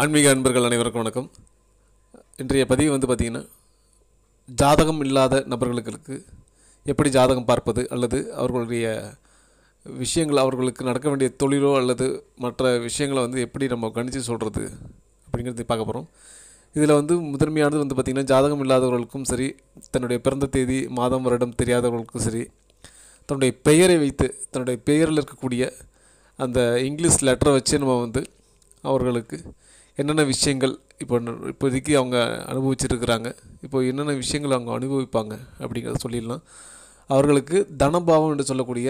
ஆன்மீக அன்பர்கள் அனைவருக்கும் வணக்கம் இன்றைய பதிவு வந்து பார்த்திங்கன்னா ஜாதகம் இல்லாத நபர்களுக்கு எப்படி ஜாதகம் பார்ப்பது அல்லது அவர்களுடைய விஷயங்கள் அவர்களுக்கு நடக்க வேண்டிய தொழிலோ அல்லது மற்ற விஷயங்களை வந்து எப்படி நம்ம கணித்து சொல்கிறது அப்படிங்கிறது பார்க்க போகிறோம் இதில் வந்து முதன்மையானது வந்து பார்த்திங்கன்னா ஜாதகம் இல்லாதவர்களுக்கும் சரி தன்னுடைய பிறந்த தேதி மாதம் வருடம் தெரியாதவர்களுக்கும் சரி தன்னுடைய பெயரை வைத்து தன்னுடைய பெயரில் இருக்கக்கூடிய அந்த இங்கிலீஷ் லெட்டரை வச்சு நம்ம வந்து அவர்களுக்கு என்னென்ன விஷயங்கள் இப்போ இப்போதைக்கு அவங்க அனுபவிச்சிருக்கிறாங்க இப்போ என்னென்ன விஷயங்கள் அவங்க அனுபவிப்பாங்க அப்படிங்கிறத சொல்லிடலாம் அவர்களுக்கு தனபாவம் என்று சொல்லக்கூடிய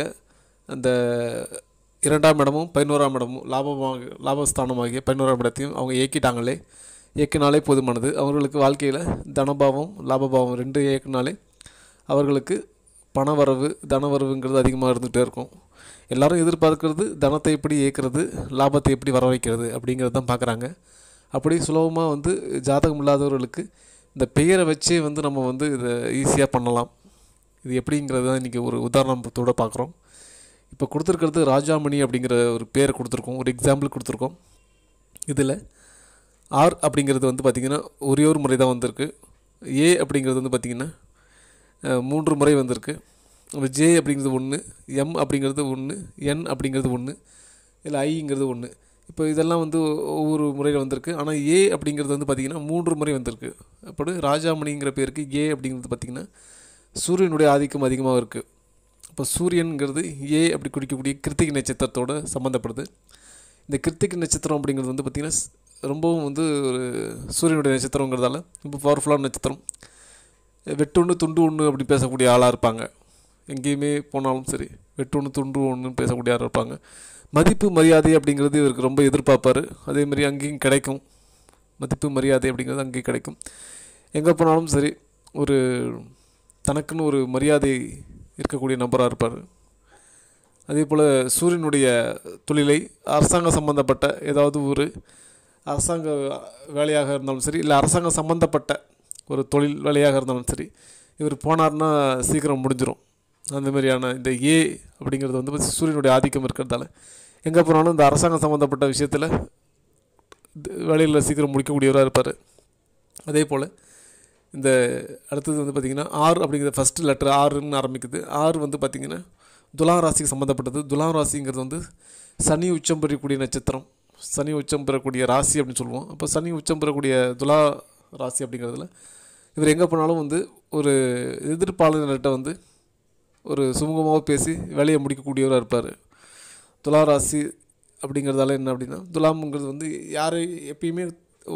அந்த இரண்டாம் இடமும் பதினோராம் இடமும் லாபமாக லாபஸ்தானமாகிய பதினோராம் இடத்தையும் அவங்க இயக்கிட்டாங்களே இயக்கினாலே போதுமானது அவர்களுக்கு வாழ்க்கையில் தனபாவம் லாபபாவம் ரெண்டு இயக்கினாலே அவர்களுக்கு பணவரவு தனவரவுங்கிறது அதிகமாக இருந்துகிட்டே இருக்கும் எல்லாரும் எதிர்பார்க்கறது தனத்தை எப்படி ஏற்கிறது லாபத்தை எப்படி வர வைக்கிறது அப்படிங்கிறது தான் பார்க்குறாங்க அப்படி சுலபமாக வந்து ஜாதகம் இல்லாதவர்களுக்கு இந்த பெயரை வச்சே வந்து நம்ம வந்து இதை ஈஸியாக பண்ணலாம் இது எப்படிங்கிறது தான் இன்றைக்கி ஒரு உதாரணத்தோடு பார்க்குறோம் இப்போ கொடுத்துருக்கிறது ராஜாமணி அப்படிங்கிற ஒரு பேர் கொடுத்துருக்கோம் ஒரு எக்ஸாம்பிள் கொடுத்துருக்கோம் இதில் ஆர் அப்படிங்கிறது வந்து பார்த்திங்கன்னா ஒரே ஒரு முறை தான் வந்திருக்கு ஏ அப்படிங்கிறது வந்து பார்த்திங்கன்னா மூன்று முறை வந்திருக்கு அப்போ ஜே அப்படிங்கிறது ஒன்று எம் அப்படிங்கிறது ஒன்று என் அப்படிங்கிறது ஒன்று இல்லை ஐங்கிறது ஒன்று இப்போ இதெல்லாம் வந்து ஒவ்வொரு முறையில் வந்திருக்கு ஆனால் ஏ அப்படிங்கிறது வந்து பார்த்திங்கன்னா மூன்று முறை வந்திருக்கு அப்படி ராஜாமணிங்கிற பேருக்கு ஏ அப்படிங்கிறது பார்த்திங்கன்னா சூரியனுடைய ஆதிக்கம் அதிகமாக இருக்குது இப்போ சூரியனுங்கிறது ஏ அப்படி குடிக்கக்கூடிய கிருத்திகை நட்சத்திரத்தோடு சம்மந்தப்படுது இந்த கிருத்திகை நட்சத்திரம் அப்படிங்கிறது வந்து பார்த்திங்கன்னா ரொம்பவும் வந்து ஒரு சூரியனுடைய நட்சத்திரங்கிறதால ரொம்ப பவர்ஃபுல்லான நட்சத்திரம் வெட்டு ஒன்று துண்டு ஒன்று அப்படி பேசக்கூடிய ஆளாக இருப்பாங்க எங்கேயுமே போனாலும் சரி வெட்டு ஒன்று துண்டு ஒன்றுன்னு பேசக்கூடிய யாரும் இருப்பாங்க மதிப்பு மரியாதை அப்படிங்கிறது இவருக்கு ரொம்ப எதிர்பார்ப்பார் அதேமாதிரி அங்கேயும் கிடைக்கும் மதிப்பு மரியாதை அப்படிங்கிறது அங்கேயும் கிடைக்கும் எங்கே போனாலும் சரி ஒரு தனக்குன்னு ஒரு மரியாதை இருக்கக்கூடிய நபராக இருப்பார் அதே போல் சூரியனுடைய தொழிலை அரசாங்கம் சம்மந்தப்பட்ட ஏதாவது ஒரு அரசாங்க வேலையாக இருந்தாலும் சரி இல்லை அரசாங்கம் சம்மந்தப்பட்ட ஒரு தொழில் வேலையாக இருந்தாலும் சரி இவர் போனார்னா சீக்கிரம் முடிஞ்சிடும் அந்த மாதிரியான இந்த ஏ அப்படிங்கிறது வந்து சூரியனுடைய ஆதிக்கம் இருக்கிறதால எங்கே போனாலும் இந்த அரசாங்கம் சம்மந்தப்பட்ட விஷயத்தில் வேலையில் சீக்கிரம் முடிக்கக்கூடியவராக இருப்பார் அதே போல் இந்த அடுத்தது வந்து பார்த்திங்கன்னா ஆர் அப்படிங்கிற ஃபஸ்ட்டு லெட்டர் ஆறுன்னு ஆரம்பிக்குது ஆறு வந்து பார்த்திங்கன்னா துலா ராசிக்கு சம்மந்தப்பட்டது துலா ராசிங்கிறது வந்து சனி உச்சம் பெறக்கூடிய நட்சத்திரம் சனி உச்சம் பெறக்கூடிய ராசி அப்படின்னு சொல்லுவோம் அப்போ சனி உச்சம் பெறக்கூடிய துலா ராசி அப்படிங்கிறதுல இவர் எங்கே போனாலும் வந்து ஒரு எதிர்ப்பாளர்கள்ட்ட வந்து ஒரு சுமூகமாக பேசி வேலையை முடிக்கக்கூடியவராக இருப்பார் துலா ராசி அப்படிங்கிறதால என்ன அப்படின்னா துலாம்ங்கிறது வந்து யார் எப்பயுமே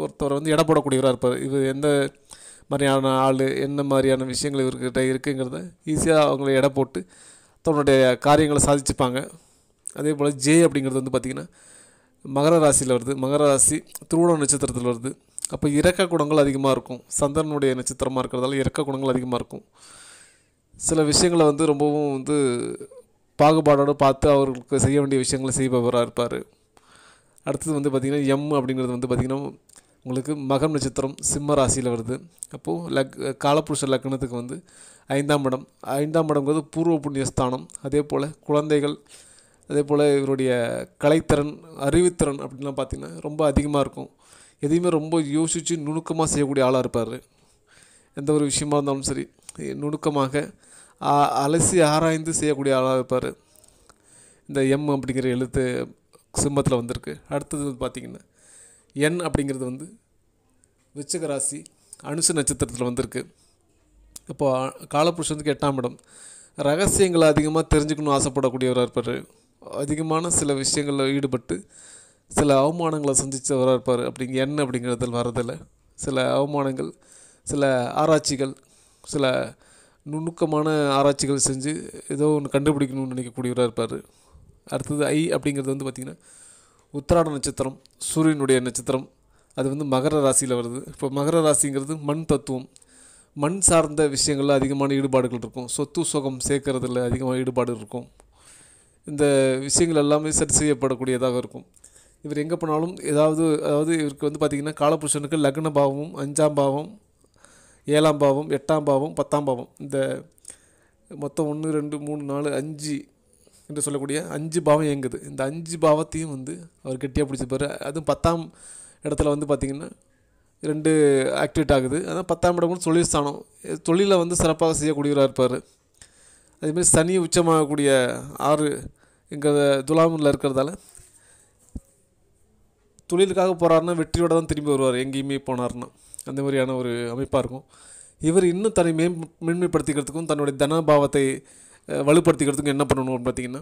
ஒருத்தவரை வந்து இடப்படக்கூடியவராக போடக்கூடியவராக இருப்பார் இவர் எந்த மாதிரியான ஆள் என்ன மாதிரியான விஷயங்கள் இவர்கிட்ட இருக்குங்கிறத ஈஸியாக அவங்கள எடை போட்டு தன்னுடைய காரியங்களை சாதிச்சுப்பாங்க அதே போல் ஜே அப்படிங்கிறது வந்து பார்த்திங்கன்னா மகர ராசியில் வருது மகர ராசி திருவண நட்சத்திரத்தில் வருது அப்போ இறக்க குணங்கள் அதிகமாக இருக்கும் சந்திரனுடைய நட்சத்திரமாக இருக்கிறதால இறக்க குணங்கள் அதிகமாக இருக்கும் சில விஷயங்களை வந்து ரொம்பவும் வந்து பாகுபாடோடு பார்த்து அவர்களுக்கு செய்ய வேண்டிய விஷயங்களை செய்பவராக இருப்பார் அடுத்தது வந்து பார்த்திங்கன்னா எம் அப்படிங்கிறது வந்து பார்த்திங்கன்னா உங்களுக்கு மகம் நட்சத்திரம் சிம்ம ராசியில் வருது அப்போது லக் காலப்புருஷ லக்னத்துக்கு வந்து ஐந்தாம் இடம் ஐந்தாம் இடங்கிறது பூர்வ புண்ணியஸ்தானம் அதே போல் குழந்தைகள் அதே போல் இவருடைய கலைத்திறன் அறிவுத்திறன் அப்படின்லாம் பார்த்திங்கன்னா ரொம்ப அதிகமாக இருக்கும் எதையுமே ரொம்ப யோசித்து நுணுக்கமாக செய்யக்கூடிய ஆளாக இருப்பார் எந்த ஒரு விஷயமா இருந்தாலும் சரி நுணுக்கமாக அலசி ஆராய்ந்து செய்யக்கூடிய ஆளாக இருப்பார் இந்த எம் அப்படிங்கிற எழுத்து சிம்மத்தில் வந்திருக்கு அடுத்தது வந்து பார்த்திங்கன்னா என் அப்படிங்கிறது வந்து விச்சக ராசி அனுசு நட்சத்திரத்தில் வந்திருக்கு இப்போது வந்து எட்டாம் இடம் ரகசியங்களை அதிகமாக தெரிஞ்சுக்கணும் ஆசைப்படக்கூடியவராக இருப்பார் அதிகமான சில விஷயங்களில் ஈடுபட்டு சில அவமானங்களை சந்தித்தவராக இருப்பார் அப்படிங்க என் அப்படிங்கிறதில் வரதில்லை சில அவமானங்கள் சில ஆராய்ச்சிகள் சில நுணுக்கமான ஆராய்ச்சிகள் செஞ்சு ஏதோ ஒன்று கண்டுபிடிக்கணும்னு நினைக்கக்கூடியவராக இருப்பார் அடுத்தது ஐ அப்படிங்கிறது வந்து பார்த்திங்கன்னா உத்திராட நட்சத்திரம் சூரியனுடைய நட்சத்திரம் அது வந்து மகர ராசியில் வருது இப்போ மகர ராசிங்கிறது மண் தத்துவம் மண் சார்ந்த விஷயங்களில் அதிகமான ஈடுபாடுகள் இருக்கும் சொத்து சுகம் சேர்க்கறதுல அதிகமாக ஈடுபாடு இருக்கும் இந்த விஷயங்கள் எல்லாமே சரி செய்யப்படக்கூடியதாக இருக்கும் இவர் எங்கே போனாலும் ஏதாவது அதாவது இவருக்கு வந்து பார்த்திங்கன்னா காலபுருஷனுக்கு லக்ன பாவமும் அஞ்சாம் பாவம் ஏழாம் பாவம் எட்டாம் பாவம் பத்தாம் பாவம் இந்த மொத்தம் ஒன்று ரெண்டு மூணு நாலு அஞ்சு என்று சொல்லக்கூடிய அஞ்சு பாவம் இயங்குது இந்த அஞ்சு பாவத்தையும் வந்து அவர் கெட்டியாக பிடிச்சிப்பார் அதுவும் பத்தாம் இடத்துல வந்து பார்த்திங்கன்னா ரெண்டு ஆக்டிவேட் ஆகுது அதான் பத்தாம் இடம் தொழில் ஸ்தானம் தொழிலை வந்து சிறப்பாக செய்யக்கூடியவராக இருப்பார் அதேமாதிரி சனி உச்சமாகக்கூடிய ஆறு எங்கள் துலாமில் இருக்கிறதால தொழிலுக்காக போகிறாருன்னா வெற்றியோடு தான் திரும்பி வருவார் எங்கேயுமே போனார்னா அந்த மாதிரியான ஒரு அமைப்பாக இருக்கும் இவர் இன்னும் தன்னை மேம் மேன்மைப்படுத்திக்கிறதுக்கும் தன்னுடைய தனபாவத்தை வலுப்படுத்திக்கிறதுக்கும் என்ன பண்ணணும் பார்த்தீங்கன்னா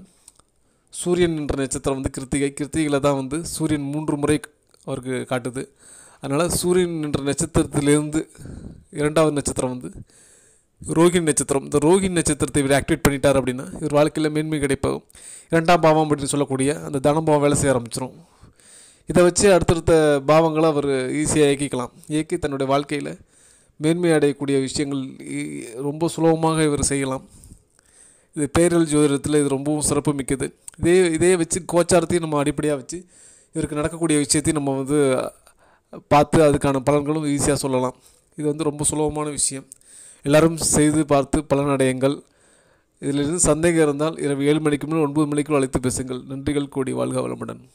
சூரியன் என்ற நட்சத்திரம் வந்து கிருத்திகை கிருத்திகளை தான் வந்து சூரியன் மூன்று முறை அவருக்கு காட்டுது அதனால் சூரியன் என்ற நட்சத்திரத்திலேருந்து இரண்டாவது நட்சத்திரம் வந்து ரோஹிணி நட்சத்திரம் இந்த ரோஹிணி நட்சத்திரத்தை இவர் ஆக்டிவேட் பண்ணிட்டார் அப்படின்னா இவர் வாழ்க்கையில் மேன்மை கிடைப்பாகும் இரண்டாம் பாவம் அப்படின்னு சொல்லக்கூடிய அந்த தனபாவம் வேலை செய்ய ஆரம்பிச்சிடும் இதை வச்சு அடுத்தடுத்த பாவங்களை அவர் ஈஸியாக இயக்கிக்கலாம் இயக்கி தன்னுடைய வாழ்க்கையில் மேன்மை அடையக்கூடிய விஷயங்கள் ரொம்ப சுலபமாக இவர் செய்யலாம் இது பேரல் ஜோதிடத்தில் இது ரொம்பவும் சிறப்பு மிக்கது இதே இதே வச்சு கோச்சாரத்தையும் நம்ம அடிப்படையாக வச்சு இவருக்கு நடக்கக்கூடிய விஷயத்தையும் நம்ம வந்து பார்த்து அதுக்கான பலன்களும் ஈஸியாக சொல்லலாம் இது வந்து ரொம்ப சுலபமான விஷயம் எல்லோரும் செய்து பார்த்து பலனடையுங்கள் இதிலிருந்து சந்தேகம் இருந்தால் இரவு ஏழு மணிக்கு முன் ஒன்பது மணிக்குள் அழைத்து பேசுங்கள் நன்றிகள் கூடி வாழ்க வளமுடன்